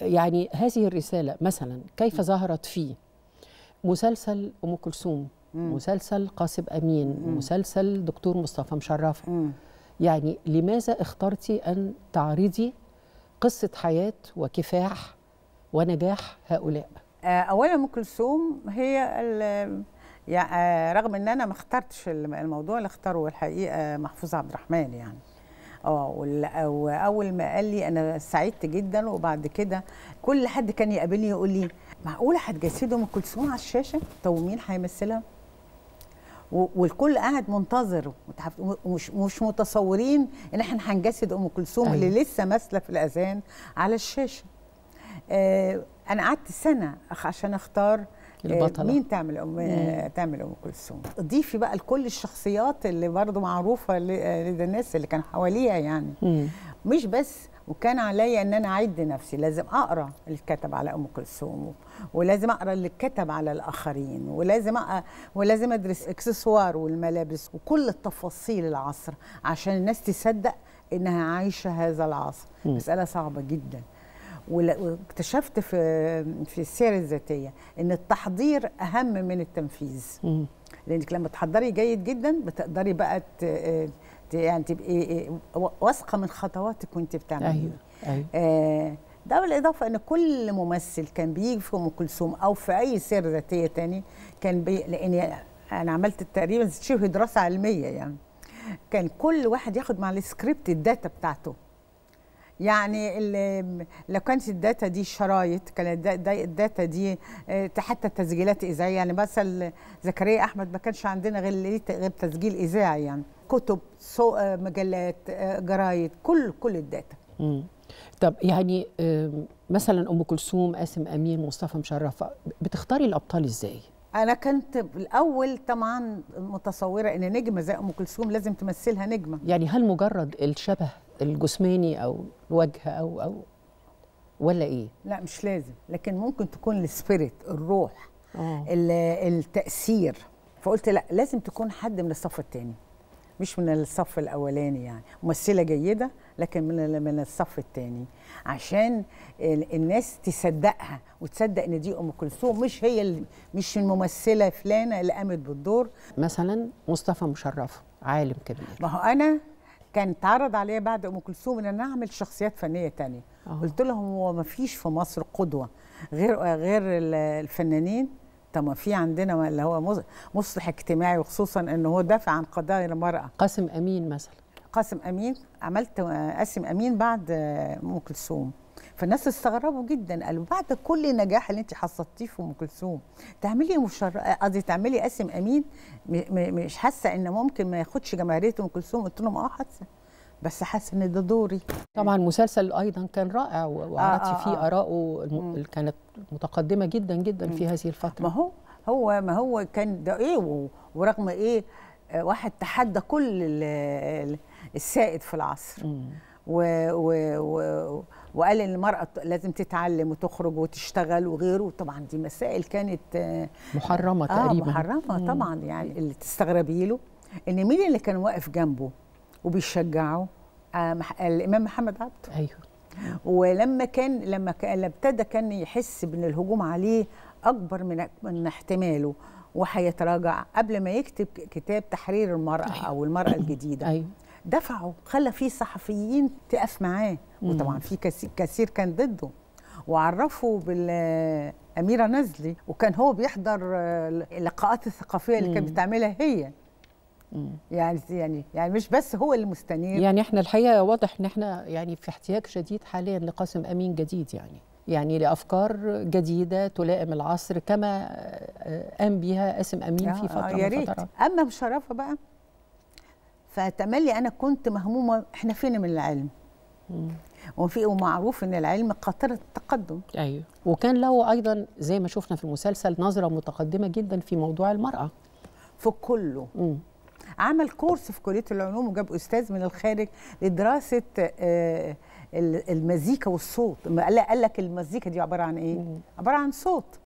يعني هذه الرسالة مثلا كيف ظهرت في مسلسل أم كلثوم مسلسل قاسم أمين مسلسل دكتور مصطفى مشرفة يعني لماذا اخترتي أن تعرضي قصة حياة وكفاح ونجاح هؤلاء آه، أولا أم كلثوم هي يعني رغم ان انا ما اخترتش الموضوع اللي اختاره الحقيقه محفوظ عبد الرحمن يعني اه واول ما قال لي انا سعدت جدا وبعد كده كل حد كان يقابلني يقول لي معقوله هتجسدوا ام كلثوم على الشاشه طب ومين هيمثلها والكل قاعد منتظر ومش مش متصورين ان احنا هنجسد ام كلثوم أيوة. اللي لسه ماسله في الاذان على الشاشه آه انا قعدت سنه عشان اختار إيه، البطله مين تعمل ام تعمل ام كلثوم ضيفي بقى لكل الشخصيات اللي برضه معروفه لدى الناس اللي كان حواليها يعني مم. مش بس وكان عليا ان انا اعد نفسي لازم اقرا اللي كتب على ام كلثوم ولازم اقرا اللي كتب على الاخرين ولازم أقرأ ولازم ادرس اكسسوار والملابس وكل التفاصيل العصر عشان الناس تصدق انها عايشه هذا العصر مساله صعبه جدا واكتشفت في في السير الذاتيه ان التحضير اهم من التنفيذ لانك لما تحضري جيد جدا بتقدري بقى يعني تبقي إيه، واثقه من خطواتك وانت بتعمليها ايوه ايوه آه، ده بالاضافه ان كل ممثل كان بيجي في ام كلثوم او في اي سير ذاتيه تاني كان بي لان انا عملت تقريبا شبه دراسه علميه يعني كان كل واحد ياخد مع السكريبت الداتا بتاعته يعني اللي لو كانت الداتا دي شرايط كانت الداتا دي آه، حتى التسجيلات اذاعيه يعني مثلا زكريا احمد ما كانش عندنا غير غير تسجيل اذاعي يعني كتب آه، مجلات آه، جرايد كل كل الداتا مم. طب يعني مثلا ام كلثوم قاسم امين مصطفى مشرف بتختاري الابطال ازاي انا كنت الاول طبعا متصوره ان نجمه زي ام كلثوم لازم تمثلها نجمه يعني هل مجرد الشبه الجسماني او الوجه او او ولا ايه لا مش لازم لكن ممكن تكون السبيريت الروح آه. التاثير فقلت لا لازم تكون حد من الصف الثاني مش من الصف الاولاني يعني ممثله جيده لكن من من الصف الثاني عشان الناس تصدقها وتصدق ان دي ام كلثوم مش هي مش الممثله فلانه اللي قامت بالدور مثلا مصطفى مشرف عالم كبير ما هو انا كان اتعرض عليا بعد ام كلثوم ان انا اعمل شخصيات فنيه تانية أوه. قلت لهم هو ما فيش في مصر قدوه غير غير الفنانين طب ما في عندنا اللي هو مصلح اجتماعي وخصوصا ان هو دافع عن قضايا المراه قاسم امين مثلا قاسم امين عملت قاسم امين بعد ام كلثوم فالناس استغربوا جدا قالوا بعد كل النجاح اللي انت حصلتيه في ام كلثوم تعملي مشر قصدي تعملي قاسم امين مش حاسه ان ممكن ما ياخدش جماهيريه ام كلثوم قلت لهم اه حاسه بس حاسه ان ده دوري طبعا المسلسل ايضا كان رائع وعرضت آه آه فيه آه. اراءه الم... كانت متقدمه جدا جدا في هذه الفتره ما هو هو ما هو كان ده ايه ورغم ايه واحد تحدى كل السائد في العصر و, و, و وقال ان المراه لازم تتعلم وتخرج وتشتغل وغيره طبعا دي مسائل كانت آه، محرمه آه، تقريبا آه محرمه مم. طبعا يعني اللي تستغربي له ان مين اللي كان واقف جنبه وبيشجعه آه الامام محمد عبده ايوه ولما كان لما ابتدى كان يحس بان الهجوم عليه اكبر من من احتماله وهيتراجع قبل ما يكتب كتاب تحرير المراه أيوه. او المراه الجديده أيوة. دفعه خلى فيه صحفيين تقف معاه وطبعا في كثير كان ضده وعرفوا بالأميرة نزلي وكان هو بيحضر آه، اللقاءات الثقافية اللي كانت بتعملها هي يعني يعني يعني مش بس هو اللي مستنير يعني احنا الحقيقه واضح ان احنا يعني في احتياج شديد حاليا لقاسم امين جديد يعني يعني لافكار جديده تلائم العصر كما آه، آه، قام بها قاسم امين في فتره آه يا ريت. من فترات اما مشرفه بقى فتملي انا كنت مهمومه احنا فين من العلم وفي ومعروف ان العلم قاطره التقدم ايوه وكان له ايضا زي ما شفنا في المسلسل نظره متقدمه جدا في موضوع المراه في كله مم. عمل كورس في كليه العلوم وجاب استاذ من الخارج لدراسه آه، المزيكا والصوت قال لك المزيكا دي عباره عن ايه عباره عن صوت